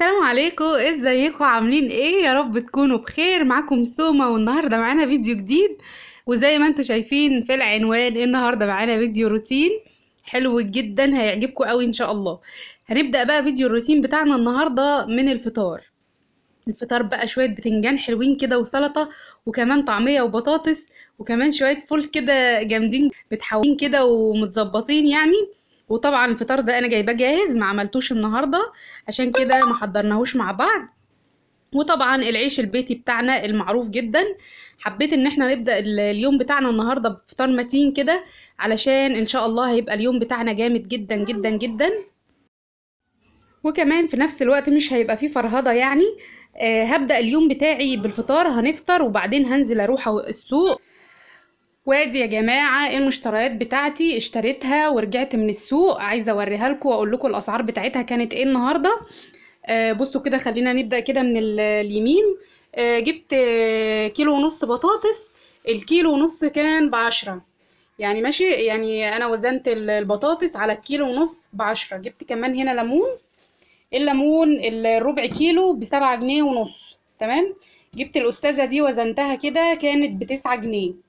السلام عليكم ازيكم عاملين ايه يا رب تكونوا بخير معاكم سوما والنهارده معانا فيديو جديد وزي ما انتم شايفين في العنوان النهارده معانا فيديو روتين حلو جدا هيعجبكم قوي ان شاء الله هنبدا بقى فيديو الروتين بتاعنا النهارده من الفطار الفطار بقى شويه بتنجان حلوين كده وسلطه وكمان طعميه وبطاطس وكمان شويه فول كده جامدين متحوين كده ومتظبطين يعني وطبعا الفطار ده انا جايباه جاهز ما عملتوش النهارده عشان كده ما حضرناهوش مع بعض وطبعا العيش البيتي بتاعنا المعروف جدا حبيت ان احنا نبدا اليوم بتاعنا النهارده بفطار متين كده علشان ان شاء الله هيبقى اليوم بتاعنا جامد جدا جدا جدا وكمان في نفس الوقت مش هيبقى فيه فرهضه يعني آه هبدا اليوم بتاعي بالفطار هنفطر وبعدين هنزل اروح السوق وادي يا جماعة إيه المشتريات بتاعتي اشتريتها ورجعت من السوق عايزة اوريها لكم واقول لكم الاسعار بتاعتها كانت ايه النهاردة آه بصوا كده خلينا نبدأ كده من اليمين آه جبت آه كيلو ونص بطاطس الكيلو ونص كان بعشرة يعني ماشي يعني انا وزنت البطاطس على الكيلو ونص بعشرة جبت كمان هنا ليمون الليمون الربع كيلو بسبعة جنيه ونص تمام جبت الاستاذة دي وزنتها كده كانت بتسعة جنيه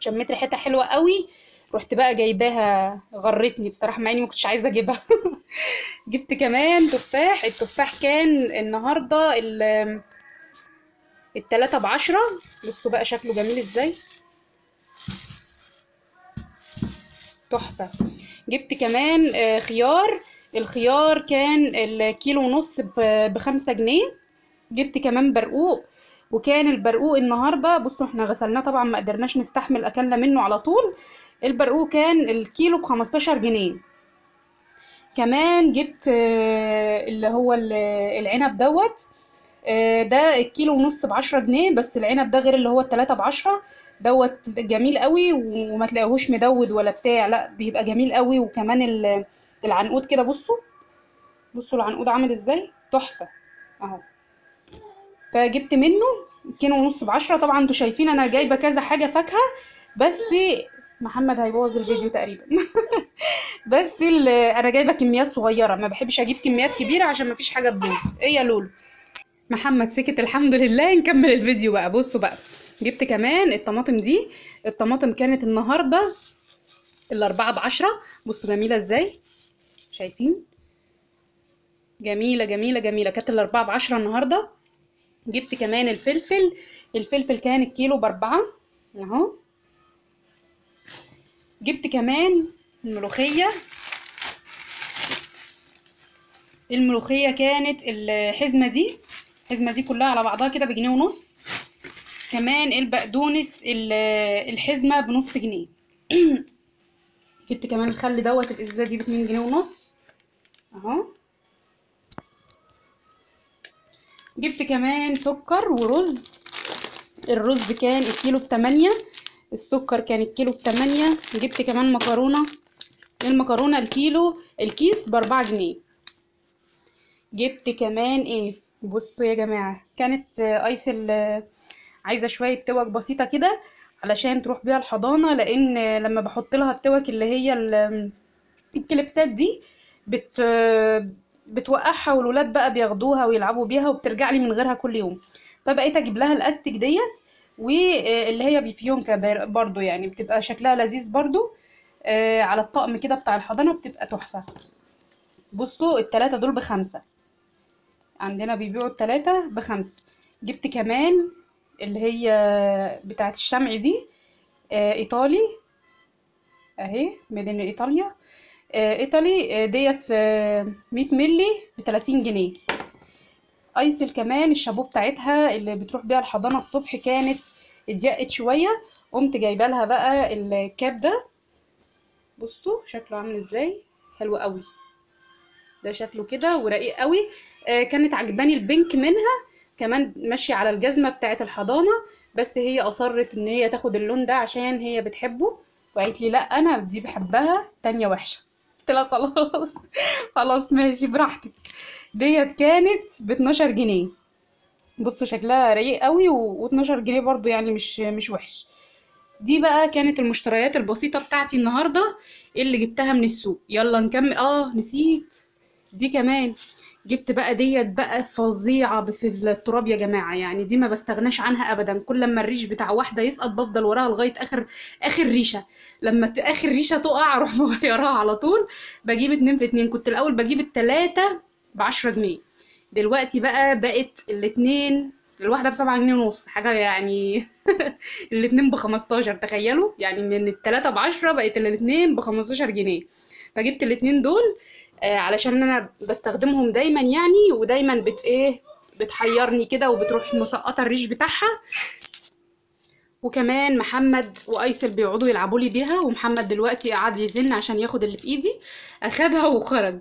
شميت ريحتها حلوه قوي رحت بقى جايباها غرتني بصراحه مع اني ما كنتش عايزه اجيبها جبت كمان تفاح التفاح كان النهارده ال التلاتة بعشرة بصوا بقى شكله جميل ازاي تحفة جبت كمان آه، خيار الخيار كان الكيلو ونص بخمسة جنيه جبت كمان برقوق وكان البرقوق النهارده بصوا احنا غسلناه طبعا ما قدرناش نستحمل اكلنا منه على طول البرقوق كان الكيلو ب 15 جنيه كمان جبت آه، اللي هو العنب دوت آه، ده الكيلو ونص بعشرة جنيه بس العنب ده غير اللي هو التلاتة بعشرة دوت جميل قوي وما تلاقيهوش مدود ولا بتاع لا بيبقى جميل قوي وكمان العنقود كده بصوا بصوا العنقود عامل ازاي تحفة اهو فجبت منه كيلو ونص بعشرة طبعا انتوا شايفين انا جايبه كذا حاجه فاكهه بس محمد هيبوظ الفيديو تقريبا بس انا جايبه كميات صغيره ما بحبش اجيب كميات كبيره عشان ما فيش حاجه تبوظ ايه يا لولو محمد سكت الحمد لله نكمل الفيديو بقى بصوا بقى جبت كمان الطماطم دي الطماطم كانت النهارده الاربعة بعشرة بصوا جميلة ازاي شايفين جميلة جميلة جميلة كانت الاربعة بعشرة النهاردة جبت كمان الفلفل الفلفل كان الكيلو باربعة اهو جبت كمان الملوخية الملوخية كانت الحزمة دي الحزمة دي كلها على بعضها كده بجنيه ونص كمان البقدونس الحزمة بنص جنيه جبت كمان الخل دوت الازازة دي باتنين جنيه ونص اهو جبت كمان سكر ورز الرز كان الكيلو بتمانية السكر كان الكيلو بتمانية جبت كمان مكرونة المكرونة الكيلو الكيس باربعة جنيه جبت كمان ايه بصوا يا جماعة كانت ايس عايزة شوية توك بسيطة كده علشان تروح بيها الحضانة لان لما بحط لها التوك اللي هي الكليبسات دي بت بتوقعها والولاد بقى بياخدوها ويلعبوا بيها وبترجع لي من غيرها كل يوم فبقيت اجيب لها الاستك ديت واللي هي بفيونكه برضو يعني بتبقى شكلها لذيذ برضو آه، على الطقم كده بتاع الحضانه بتبقى تحفه بصوا التلاتة دول بخمسة عندنا بيبيعوا التلاتة بخمسة جبت كمان اللي هي بتاعت الشمع دي آه، ايطالي اهي ميدان ايطاليا آه، ايطالي آه، ديت 100 آه، مللي ب 30 جنيه ايسل كمان الشابو بتاعتها اللي بتروح بيها الحضانه الصبح كانت اتضيقت شويه قمت جايبه لها بقى الكاب ده بصوا شكله عامل ازاي حلو قوي ده شكله كده ورقيق قوي آه كانت عجباني البينك منها كمان ماشيه على الجزمه بتاعه الحضانه بس هي اصرت ان هي تاخد اللون ده عشان هي بتحبه وقالت لي لا انا دي بحبها تانية وحشه لها خلاص خلاص ماشي براحتك ديت كانت ب 12 جنيه بصوا شكلها رايق قوي و12 جنيه برضو يعني مش مش وحش دي بقى كانت المشتريات البسيطه بتاعتي النهارده اللي جبتها من السوق يلا نكمل اه نسيت دي كمان جبت بقى ديت بقى فظيعه في التراب يا جماعه يعني دي ما بستغناش عنها ابدا كل لما الريش بتاع واحده يسقط بفضل وراها لغايه اخر اخر ريشه لما اخر ريشه تقع اروح مغيراها على طول بجيب اتنين في اتنين كنت الاول بجيب التلاته 10 جنيه دلوقتي بقى بقت الاتنين الواحدة ب 7 جنيه ونص حاجة يعني الاتنين ب 15 تخيلوا يعني من التلاتة 10 بقت الاتنين ب 15 جنيه فجبت الاتنين دول آه، علشان انا بستخدمهم دايما يعني ودايما بت ايه بتحيرني كده وبتروح مسقطه الريش بتاعها وكمان محمد وايسل بيقعدوا يلعبوا لي بيها ومحمد دلوقتي قعد يزن عشان ياخد اللي في ايدي اخدها وخرج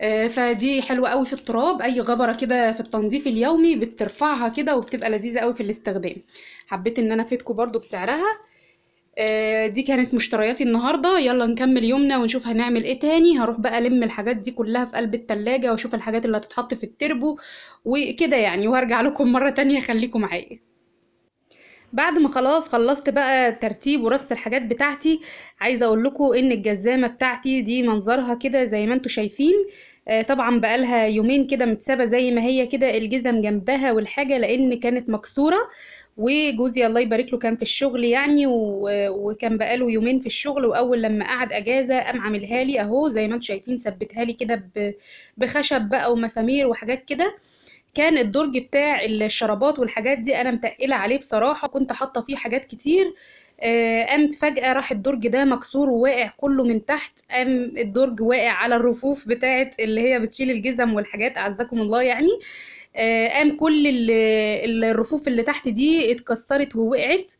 آه، فدي حلوه قوي في التراب اي غبره كده في التنظيف اليومي بترفعها كده وبتبقى لذيذه قوي في الاستخدام حبيت ان انا افيدكم برضو بسعرها آه، دي كانت مشترياتي النهاردة يلا نكمل يومنا ونشوف هنعمل ايه تاني هروح بقى الم الحاجات دي كلها في قلب التلاجة واشوف الحاجات اللي هتتحط في التربو وكده يعني وهرجع لكم مرة تانية خليكم معايا بعد ما خلاص خلصت بقى ترتيب ورصة الحاجات بتاعتي عايزه اقول لكم ان الجزامه بتاعتي دي منظرها كده زي ما انتم شايفين آه، طبعا بقالها يومين كده متسابه زي ما هي كده الجزم جنبها والحاجه لان كانت مكسوره وجوزي الله يبارك له كان في الشغل يعني وكان بقاله يومين في الشغل واول لما قعد اجازه قام عاملها لي اهو زي ما انتم شايفين ثبتها لي كده بخشب بقى ومسامير وحاجات كده كان الدرج بتاع الشرابات والحاجات دي انا متقله عليه بصراحه كنت حاطه فيه حاجات كتير آه، قامت فجأة راح الدرج ده مكسور وواقع كله من تحت قام الدرج واقع على الرفوف بتاعت اللي هي بتشيل الجزم والحاجات أعزكم الله يعني آه، قام كل الرفوف اللي تحت دي اتكسرت ووقعت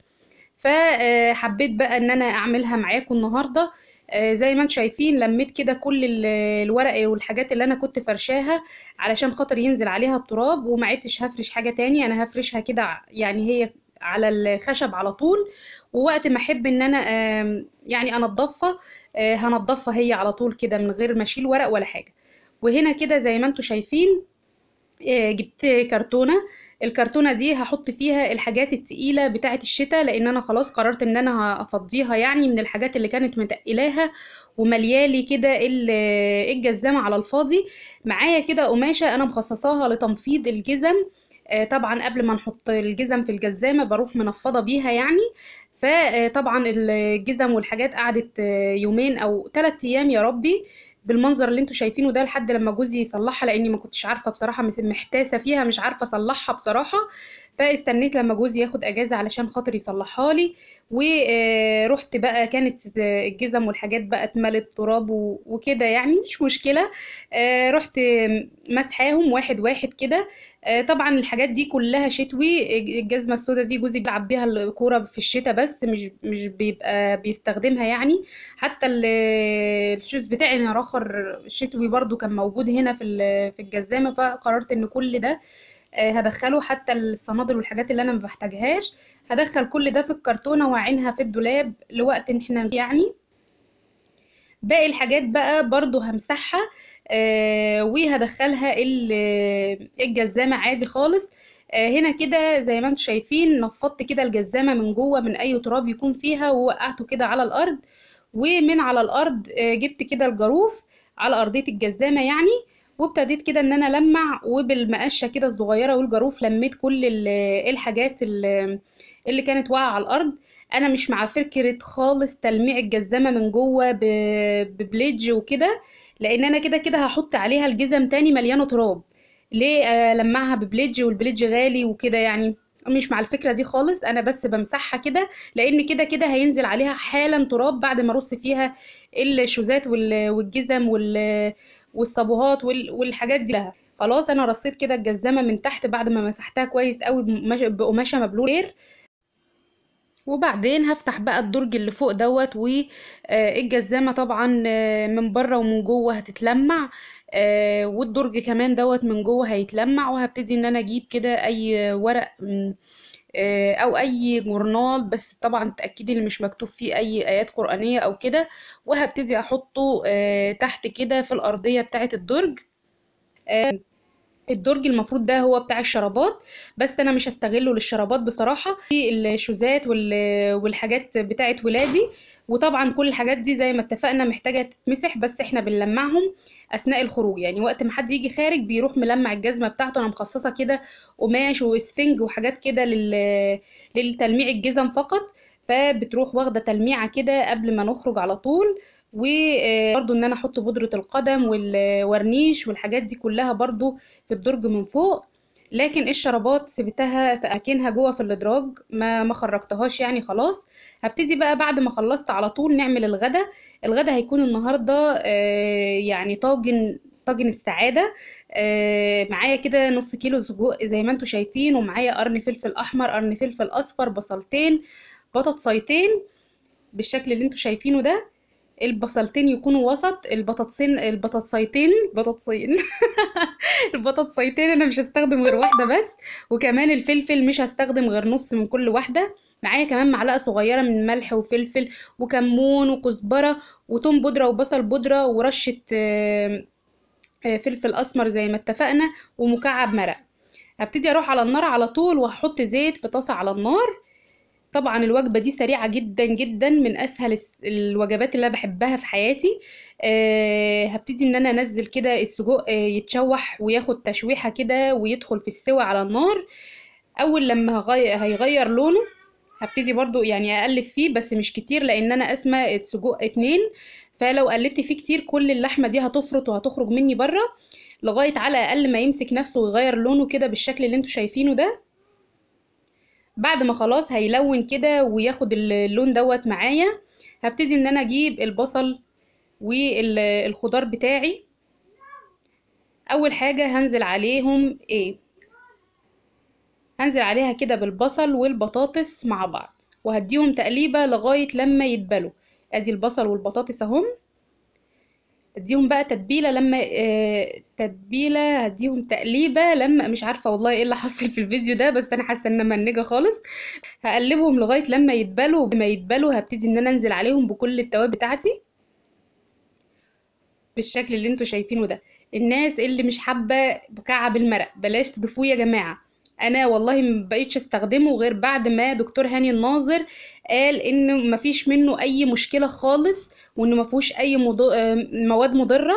فحبيت بقى ان انا اعملها معاكم النهارده آه، زي ما انتم شايفين لميت كده كل الورق والحاجات اللي انا كنت فرشاها علشان خاطر ينزل عليها التراب وما عدتش هفرش حاجه تاني انا هفرشها كده يعني هي على الخشب على طول ووقت ما احب ان انا يعني انضفها آه، هنضفها هي على طول كده من غير ما اشيل ورق ولا حاجه وهنا كده زي ما انتم شايفين آه، جبت كرتونه الكرتونه دي هحط فيها الحاجات التقيله بتاعه الشتاء لان انا خلاص قررت ان انا هفضيها يعني من الحاجات اللي كانت متقلاها ومليالي كده الجزامه على الفاضي معايا كده قماشه انا مخصصاها لتنفيض الجزم آه، طبعا قبل ما نحط الجزم في الجزامه بروح منفضه بيها يعني فطبعا الجزم والحاجات قعدت آه، يومين او ثلاثة ايام يا ربي بالمنظر اللي انتم شايفينه ده لحد لما جوزي يصلحها لاني ما كنتش عارفه بصراحه محتاسه فيها مش عارفه اصلحها بصراحه فاستنيت لما جوزي ياخد اجازه علشان خاطر يصلحها لي ورحت بقى كانت الجزم والحاجات بقى اتملت تراب وكده يعني مش مشكله آه، رحت مسحاهم واحد واحد كده آه، طبعا الحاجات دي كلها شتوي الجزمه السوداء دي جوزي بيلعب بيها الكوره في الشتاء بس مش مش بيبقى بيستخدمها يعني حتى الشوز بتاعي الاخر شتوي برده كان موجود هنا في في الجزامه فقررت ان كل ده آه، هدخله حتى الصنادل والحاجات اللي انا ما بحتاجهاش هدخل كل ده في الكرتونه واعينها في الدولاب لوقت ان احنا يعني باقي الحاجات بقى برضو همسحها آه وهدخلها آه، الجزامه عادي خالص آه هنا كده زي ما انتم شايفين نفضت كده الجزامه من جوه من اي تراب يكون فيها ووقعته كده على الارض ومن على الارض آه جبت كده الجروف على ارضيه الجزامه يعني آه وابتديت كده ان انا لمع وبالمقشه كده الصغيره والجاروف لميت كل الحاجات اللي كانت واقعه على الارض انا مش مع فكره خالص تلميع الجزمه من جوه ببليدج وكده لان انا كده كده هحط عليها الجزم تاني مليانه تراب ليه آه، لمعها ببليدج والبليدج غالي وكده يعني مش مع الفكره دي خالص انا بس بمسحها كده لان كده كده هينزل عليها حالا تراب بعد ما ارص فيها الشوزات والجزم وال والصابوهات والحاجات دي لها خلاص انا رصيت كده الجزامه من تحت بعد ما مسحتها كويس قوي بقماشه مبلول وبعدين هفتح بقى الدرج اللي فوق دوت والجزامه آه، طبعا آه، من بره ومن جوه هتتلمع آه، والدرج كمان دوت من جوه هيتلمع وهبتدي ان انا اجيب كده اي ورق آه، او اي جورنال بس طبعا تاكدي ان مش مكتوب فيه اي ايات قرانيه او كده وهبتدي احطه آه، تحت كده في الارضيه بتاعه الدرج آه، الدرج المفروض ده هو بتاع الشرابات بس انا مش هستغله للشرابات بصراحه في الشوزات والحاجات بتاعه ولادي وطبعا كل الحاجات دي زي ما اتفقنا محتاجه تتمسح بس احنا بنلمعهم اثناء الخروج يعني وقت ما حد يجي خارج بيروح ملمع الجزمه بتاعته انا مخصصه كده قماش واسفنج وحاجات كده لل... للتلميع الجزم فقط فبتروح واخده تلميعه كده قبل ما نخرج على طول وبرضو آه، ان انا احط بودره القدم والورنيش والحاجات دي كلها برضو في الدرج من فوق لكن الشرابات سبتها في جوه في الادراج ما ما خرجتهاش يعني خلاص هبتدي بقى بعد ما خلصت على طول نعمل الغدا الغدا هيكون النهارده آه، يعني طاجن طاجن السعاده آه، معايا كده نص كيلو سجق زي ما انتم شايفين ومعايا قرن فلفل احمر قرن فلفل اصفر بصلتين بطاطسايتين بالشكل اللي انتم شايفينه ده البصلتين يكونوا وسط البطاطسين البطاطسايتين بطاطسين البطاطسايتين انا مش هستخدم غير واحده بس وكمان الفلفل مش هستخدم غير نص من كل واحده معايا كمان معلقه صغيره من ملح وفلفل وكمون وكزبره وتوم بودره وبصل بودره ورشه آه، فلفل اسمر زي ما اتفقنا ومكعب مرق هبتدي اروح على النار على طول وهحط زيت في طاسه على النار طبعا الوجبه دي سريعه جدا جدا من اسهل الوجبات اللي انا بحبها في حياتي أه هبتدي ان انا انزل كده السجق آه، يتشوح وياخد تشويحه كده ويدخل في السوى على النار اول لما هيغير لونه هبتدي برضو يعني اقلب فيه بس مش كتير لان انا اسمى سجق اتنين فلو قلبت فيه كتير كل اللحمه دي هتفرط وهتخرج مني بره لغايه على الاقل ما يمسك نفسه ويغير لونه كده بالشكل اللي انتوا شايفينه ده بعد ما خلاص هيلون كده وياخد اللون دوت معايا هبتدي ان انا اجيب البصل والخضار بتاعي اول حاجه هنزل عليهم ايه هنزل عليها كده بالبصل والبطاطس مع بعض وهديهم تقليبة لغاية لما يدبلوا ادي البصل والبطاطس اهم اديهم بقى تتبيلة لما آه تتبيلة هديهم تقليبة لما مش عارفة والله ايه اللي حصل في الفيديو ده بس انا حاسة ان منجة خالص هقلبهم لغاية لما يدبلوا بما يدبلوا هبتدي ان انا انزل عليهم بكل التواب بتاعتي بالشكل اللي انتوا شايفينه ده الناس اللي مش حابة مكعب المرق بلاش تضيفوه يا جماعة انا والله ما بقيتش استخدمه غير بعد ما دكتور هاني الناظر قال ان مفيش منه اي مشكله خالص وانه ما فيهوش اي مضو... آه، مواد مضره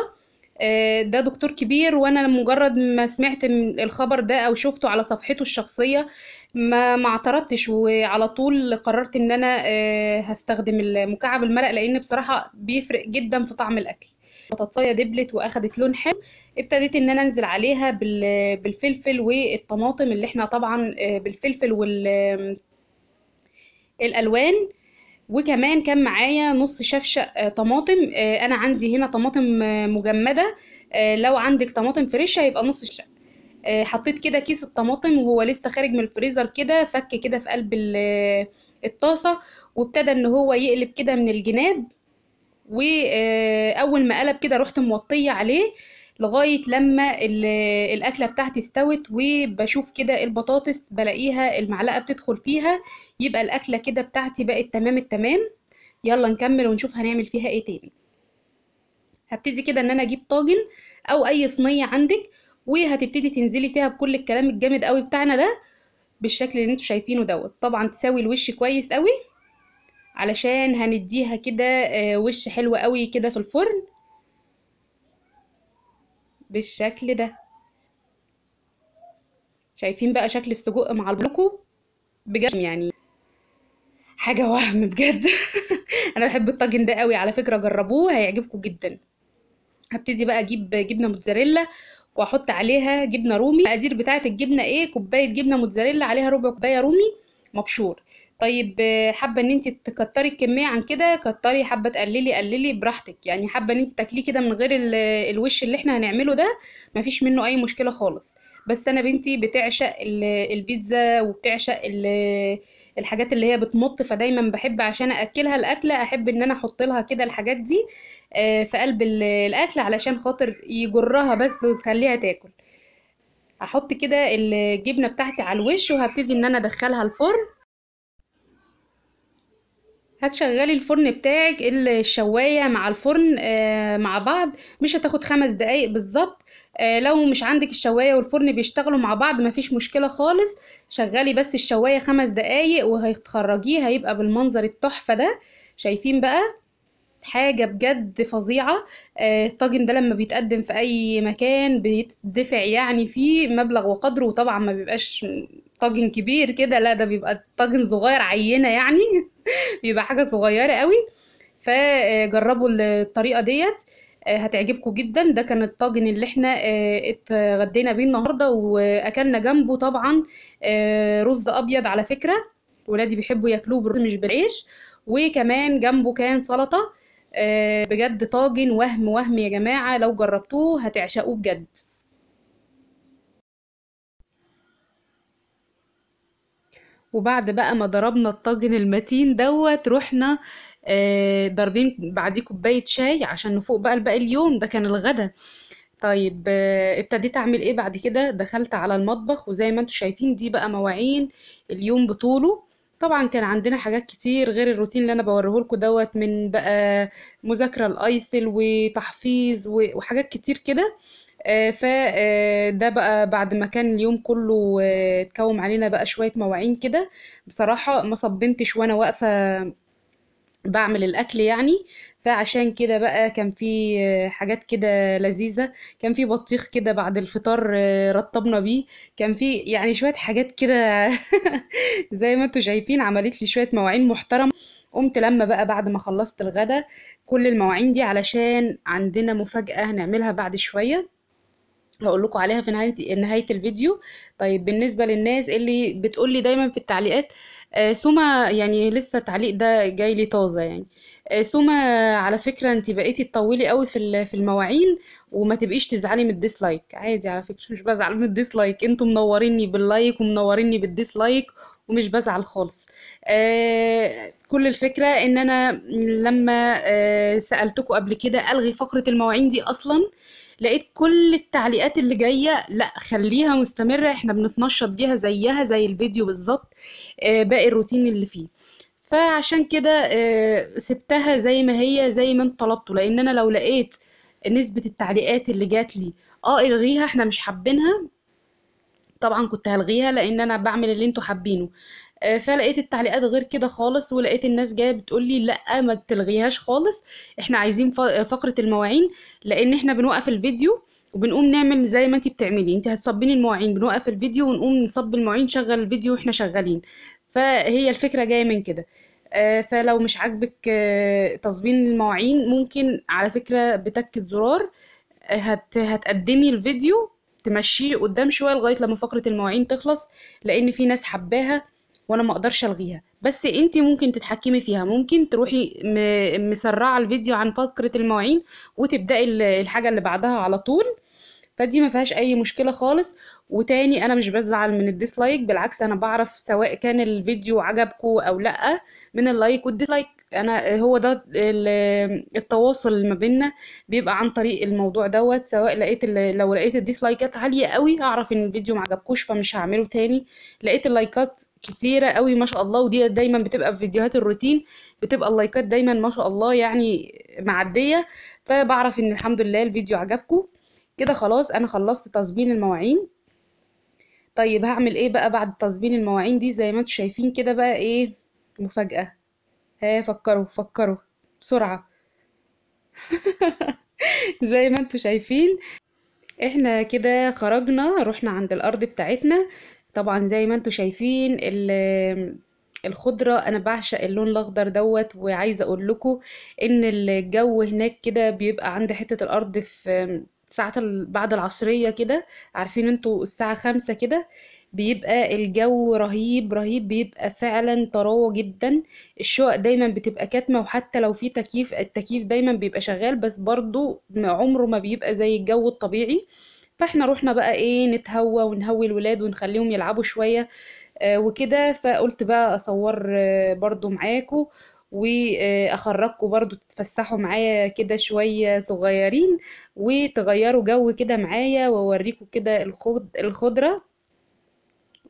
آه، ده دكتور كبير وانا مجرد ما سمعت الخبر ده او شفته على صفحته الشخصيه ما ما اعترضتش وعلى طول قررت ان انا آه، هستخدم مكعب المرق لان بصراحه بيفرق جدا في طعم الاكل البطاطايه دبلت واخدت لون حلو ابتديت ان انا انزل عليها بالفلفل والطماطم اللي احنا طبعا آه، بالفلفل وال الالوان وكمان كان معايا نص شفشق آه، طماطم آه، انا عندي هنا طماطم مجمده لو عندك طماطم فريشة هيبقى نص شفشق حطيت كده كيس الطماطم وهو لسه خارج من الفريزر كده فك كده في قلب الطاسه وابتدى ان هو يقلب كده من الجناب واول ما قلب كده رحت موطيه عليه لغايه لما الاكله بتاعتي استوت وبشوف كده البطاطس بلاقيها المعلقه بتدخل فيها يبقى الاكله كده بتاعتي بقت تمام التمام يلا نكمل ونشوف هنعمل فيها ايه تاني هبتدي كده ان انا اجيب طاجن او اي صينيه عندك وهتبتدي تنزلي فيها بكل الكلام الجامد قوي بتاعنا ده بالشكل اللي انتوا شايفينه دوت طبعا تساوي الوش كويس قوي علشان هنديها كده آه، وش حلو قوي كده في الفرن بالشكل ده شايفين بقى شكل السجق مع البلوكو بجد يعني حاجة وهم بجد انا بحب الطاجن ده قوي على فكرة جربوه هيعجبكم جدا هبتدي بقى اجيب جبنة موتزاريلا واحط عليها جبنة رومي المقادير بتاعة الجبنة ايه كوباية جبنة موتزاريلا عليها ربع كوباية رومي مبشور طيب آه، حابه ان انت تكتري الكميه عن كده كتري حابه تقللي قللي براحتك يعني حابه ان انت تاكليه كده من غير الوش اللي احنا هنعمله ده مفيش منه اي مشكله خالص بس انا بنتي بتعشق البيتزا وبتعشق الحاجات اللي هي بتمط فدايما بحب عشان اكلها الاكله احب ان انا احط لها كده الحاجات دي آه، في قلب الاكل علشان خاطر يجرها بس وتخليها تاكل هحط كده الجبنه بتاعتي على الوش وهبتدي ان انا ادخلها الفرن هتشغلي الفرن بتاعك الشواية مع الفرن آه، مع بعض مش هتاخد خمس دقايق بالظبط آه، لو مش عندك الشواية والفرن بيشتغلوا مع بعض مفيش مشكلة خالص شغلي بس الشواية خمس دقايق وهتخرجيه هيبقى بالمنظر التحفة ده شايفين بقى حاجة بجد فظيعة آه، الطاجن ده لما بيتقدم في أي مكان بيدفع يعني فيه مبلغ وقدره وطبعا ما بيبقاش طاجن كبير كده لا ده بيبقى طاجن صغير عينة يعني بيبقى حاجة صغيرة قوي فجربوا الطريقة ديت آه، هتعجبكم جدا ده كان الطاجن اللي احنا آه، اتغدينا بيه النهارده واكلنا جنبه طبعا رز ابيض على فكره ولادي بيحبوا ياكلوه برز مش بالعيش وكمان جنبه كان سلطه آه، بجد طاجن وهم وهم يا جماعة لو جربتوه هتعشقوه بجد وبعد بقى ما ضربنا الطاجن المتين دوت رحنا آه، ضربين بعديه كوبايه شاي عشان نفوق بقى الباقي اليوم ده كان الغدا طيب آه، ابتديت اعمل ايه بعد كده دخلت على المطبخ وزي ما انتم شايفين دي بقى مواعين اليوم بطوله طبعا كان عندنا حاجات كتير غير الروتين اللي انا بوريه لكم دوت من بقى مذاكره الايسل وتحفيز وحاجات كتير كده آه، فده آه، بقى بعد ما كان اليوم كله آه، اتكوم علينا بقى شويه مواعين كده بصراحه ما صبنتش وانا واقفه بعمل الاكل يعني فعشان كده بقى كان في حاجات كده لذيذه كان في بطيخ كده بعد الفطار رطبنا بيه كان في يعني شويه حاجات كده زي ما انتوا شايفين عملت لي شويه مواعين محترمه قمت لما بقى بعد ما خلصت الغدا كل المواعين دي علشان عندنا مفاجاه هنعملها بعد شويه هقول لكم عليها في نهايه نهايه الفيديو طيب بالنسبه للناس اللي بتقول لي دايما في التعليقات آه، سوما يعني لسه التعليق ده جاي لي طازه يعني آه، سوما على فكره انت بقيتي تطولي قوي في في المواعين وما تبقيش تزعلي من الديسلايك عادي على فكره مش بزعل من الديسلايك انتوا منوريني باللايك ومنوريني بالديسلايك ومش بزعل خالص آه، كل الفكره ان انا لما سالتكم قبل كده الغي فقره المواعين دي اصلا لقيت كل التعليقات اللي جايه لا خليها مستمره احنا بنتنشط بيها زيها زي الفيديو بالظبط آه، باقي الروتين اللي فيه فعشان كده آه، سبتها زي ما هي زي ما انت طلبته لان انا لو لقيت نسبه التعليقات اللي جات لي اه الغيها احنا مش حابينها طبعا كنت هلغيها لان انا بعمل اللي انتوا حابينه آه، فلقيت التعليقات غير كده خالص ولقيت الناس جايه بتقول لي لا ما تلغيهاش خالص احنا عايزين آه، فقره المواعين لان احنا بنوقف الفيديو وبنقوم نعمل زي ما انت بتعملي انت هتصبين المواعين بنوقف الفيديو ونقوم نصب المواعين نشغل الفيديو واحنا شغالين فهي الفكره جايه من كده آه، فلو مش عاجبك تصبين المواعين ممكن على فكره بتكت زرار هت هتقدمي الفيديو تمشيه قدام شويه لغايه لما فقره المواعين تخلص لان في ناس حباها وانا ما اقدرش الغيها بس انت ممكن تتحكمي فيها ممكن تروحي مسرعه الفيديو عن فقره المواعين وتبداي الحاجه اللي بعدها على طول فدي ما فيهاش اي مشكله خالص وتاني انا مش بزعل من الديسلايك بالعكس انا بعرف سواء كان الفيديو عجبكم او لا من اللايك والديسلايك انا هو ده التواصل ما بيننا بيبقى عن طريق الموضوع دوت سواء لقيت لو لقيت الديسلايكات عاليه قوي اعرف ان الفيديو ما عجبكوش فمش هعمله تاني لقيت اللايكات كتيره قوي ما شاء الله ودي دايما بتبقى في فيديوهات الروتين بتبقى اللايكات دايما ما شاء الله يعني معديه فبعرف ان الحمد لله الفيديو عجبكم كده خلاص انا خلصت تظبين المواعين طيب هعمل ايه بقى بعد تظبين المواعين دي زي ما انتم شايفين كده بقى ايه مفاجاه ها فكروا فكروا بسرعه زي ما انتم شايفين احنا كده خرجنا رحنا عند الارض بتاعتنا طبعا زي ما انتم شايفين الخضرة انا بعشق اللون الاخضر دوت وعايزة اقول لكم ان الجو هناك كده بيبقى عند حتة الارض في ساعة بعد العصرية كده عارفين انتوا الساعة خمسة كده بيبقى الجو رهيب رهيب بيبقى فعلا طراوة جدا الشقق دايما بتبقى كاتمة وحتى لو في تكييف التكييف دايما بيبقى شغال بس برضو عمره ما بيبقى زي الجو الطبيعي فاحنا رحنا بقى ايه نتهوى ونهوي الولاد ونخليهم يلعبوا شوية آه، وكده فقلت بقى اصور آه، برضو معاكم واخرجكم برضو تتفسحوا معايا كده شوية صغيرين وتغيروا جو كده معايا واوريكم كده الخضرة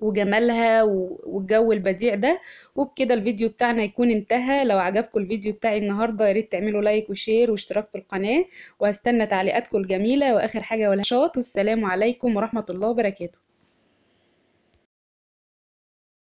وجمالها والجو البديع ده وبكده الفيديو بتاعنا يكون انتهى لو عجبكم الفيديو بتاعي النهارده ياريت تعملوا لايك وشير واشتراك في القناه وهستنى تعليقاتكم الجميله واخر حاجه والشاط والسلام عليكم ورحمه الله وبركاته